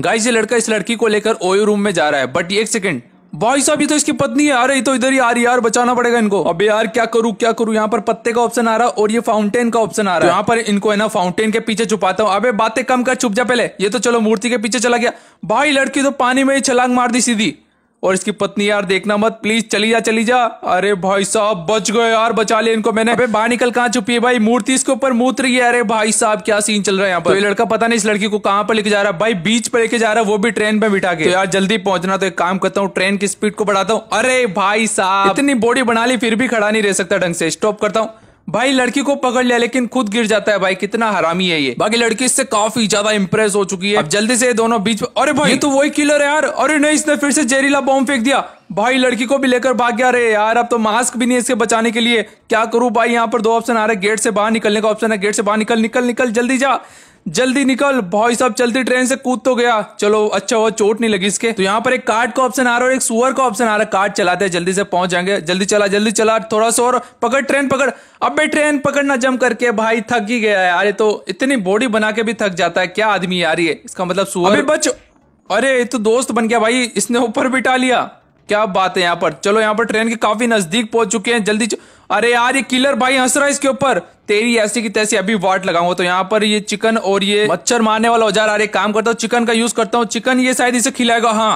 guys ये लड़का इस लड़की को लेकर ओयो रूम में जा रहा है बट एक सेकंड भाई साहब ये तो इसकी पत्नी है रही तो इधर ही आ रही यार बचाना पड़ेगा इनको अबे यार क्या करूं क्या करूं यहाँ पर पत्ते का ऑप्शन आ रहा है और ये फाउंटेन का ऑप्शन आ रहा है यहाँ पर इनको है ना फाउंटेन के पीछे छुपाता हूँ अबे बातें कम कर छुप जा पहले ये तो चलो मूर्ति के पीछे चला गया भाई लड़की तो पानी में ही छलांग मार दी सीधी और इसकी पत्नी यार देखना मत प्लीज चली जा चली जा अरे भाई साहब बच गए यार बचा लिया इनको मैंने अबे बाहर निकल कहाँ छुपी है भाई मूर्ति इसके ऊपर मूत रही है अरे भाई साहब क्या सीन चल रहा है यहाँ पर तो ये लड़का पता नहीं इस लड़की को कहाँ पर लेके जा रहा है भाई बीच पर लेके जा रहा है वो भी ट्रेन पे बिठा के तो यार जल्दी पहुंचना तो एक काम करता हूँ ट्रेन की स्पीड को बढ़ाता हूँ अरे भाई साहब इतनी बॉडी बना ली फिर भी खड़ा नहीं रह सकता ढंग से स्टॉप करता हूँ भाई लड़की को पकड़ लिया लेकिन खुद गिर जाता है भाई कितना हरामी है ये बाकी लड़की इससे काफी ज्यादा इंप्रेस हो चुकी है अब जल्दी से ये दोनों बीच अरे भाई ये तो वही किलर है यार अरे नहीं इसने फिर से जेरीला बॉम्ब फेंक दिया भाई लड़की को भी लेकर भाग गया रे यार अब तो मास्क भी नहीं इसके बचाने के लिए क्या करूं भाई यहाँ पर दो ऑप्शन आ रहे गेट से बाहर निकलने का ऑप्शन है गेट से बाहर निकल निकल निकल जल्दी जा जल्दी निकल भाई साहब चलती ट्रेन से कूद तो गया चलो अच्छा हुआ चोट नहीं लगी इसके तो यहाँ पर एक कार्ड का ऑप्शन आ रहा है एक सुअर का ऑप्शन आ रहा है कार्ड चलाते हैं जल्दी से पहुंच जाएंगे जल्दी चला जल्दी चला थोड़ा सा और पकड़ ट्रेन पकड़ अब ट्रेन पकड़ना जम करके भाई थक ही गया यार तो इतनी बॉडी बना के भी थक जाता है क्या आदमी यार ये इसका मतलब सुअर बच अरे तो दोस्त बन गया भाई इसने ऊपर बिठा लिया क्या बात है यहाँ पर चलो यहाँ पर ट्रेन के काफी नजदीक पहुंच चुके हैं जल्दी अरे यार ये किलर भाई हंस रहा है इसके ऊपर तेरी ऐसी की तैसी अभी वाट लगाऊंगा तो यहाँ पर ये चिकन और ये मच्छर मारने वाला औजार आ रहे काम करता हूँ चिकन का यूज करता हूँ चिकन ये शायद इसे खिलाएगा हाँ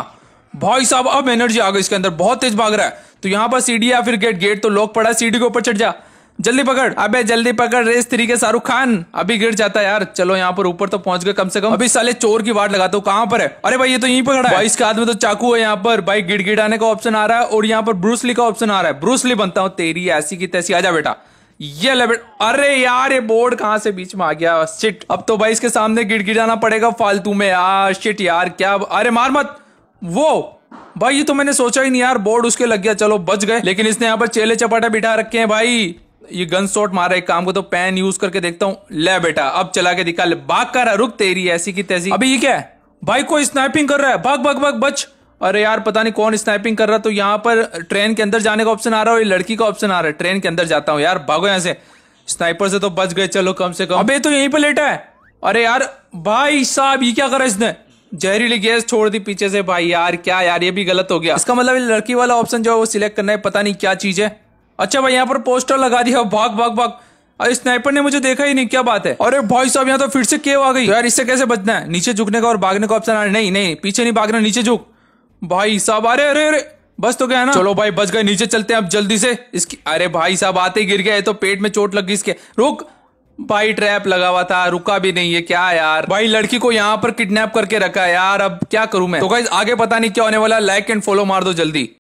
भाई साहब अब एनर्जी आ गई इसके अंदर बहुत तेज भाग रहा है तो यहाँ पर सीढ़ी या फिर गेट गेट तो लॉक पड़ा है सीढ़ी के ऊपर चढ़ जा जल्दी पकड़ अबे जल्दी पकड़ रेस थ्री के शाहरुख खान अभी गिर जाता है यार चलो यहाँ पर ऊपर तो पहुंच गए कम से कम अभी साले चोर की वाट लगाता हूँ कहाँ पर है अरे भाई ये तो यहीं पकड़ा है इसके हाथ में तो चाकू है यहाँ पर भाई गिड़ गिड़गिड़ाने का ऑप्शन आ रहा है और यहाँ पर ब्रूसली का ऑप्शन आ रहा है ब्रूसली बनता हूँ तेरी ऐसी की तैसी आजा बेटा ये लपेट अरे यार ये बोर्ड कहाँ से बीच में आ गया शिट अब तो भाई इसके सामने गिड़गिड़ाना पड़ेगा फालतू में यार शिट यार क्या अरे मार मत वो भाई ये तो मैंने सोचा ही नहीं यार बोर्ड उसके लग गया चलो बच गए लेकिन इसने यहाँ पर चेले चपाटे बिठा रखे हैं भाई ये गन शॉट मारा एक काम को तो पेन यूज करके देखता हूँ ले बेटा अब चला के दिखा ले भाग कर रुक तेरी ऐसी की तैसी अभी ये क्या है भाई कोई स्नाइपिंग कर रहा है भाग भाग भाग बच अरे यार पता नहीं कौन स्नाइपिंग कर रहा तो यहाँ पर ट्रेन के अंदर जाने का ऑप्शन आ रहा है और लड़की का ऑप्शन आ रहा है ट्रेन के अंदर जाता हूँ यार भागो यहाँ से स्नाइपर से तो बच गए चलो कम से कम अबे तो यहीं पर लेटा है अरे यार भाई साहब ये क्या करा इसने जहरीली गैस छोड़ दी पीछे से भाई यार क्या यार ये भी गलत हो गया इसका मतलब लड़की वाला ऑप्शन जो है वो सिलेक्ट करना है पता नहीं क्या चीज है अच्छा भाई यहाँ पर पोस्टर लगा दिया भाग भाग भाग अरे स्नाइपर ने मुझे देखा ही नहीं क्या बात है अरे भाई साहब यहाँ तो फिर से केव आ गई तो यार इससे कैसे बचना है नीचे झुकने का और भागने का ऑप्शन नहीं नहीं पीछे नहीं भागना नीचे झुक भाई साहब अरे अरे अरे बस तो गया ना चलो भाई बच गए नीचे चलते हैं अब जल्दी से इसकी अरे भाई साहब आते ही गिर गया है तो पेट में चोट लग गई इसके रुक भाई ट्रैप लगा हुआ था रुका भी नहीं है क्या यार भाई लड़की को यहाँ पर किडनैप करके रखा है यार अब क्या करूं मैं तो भाई आगे पता नहीं क्या होने वाला लाइक एंड फॉलो मार दो जल्दी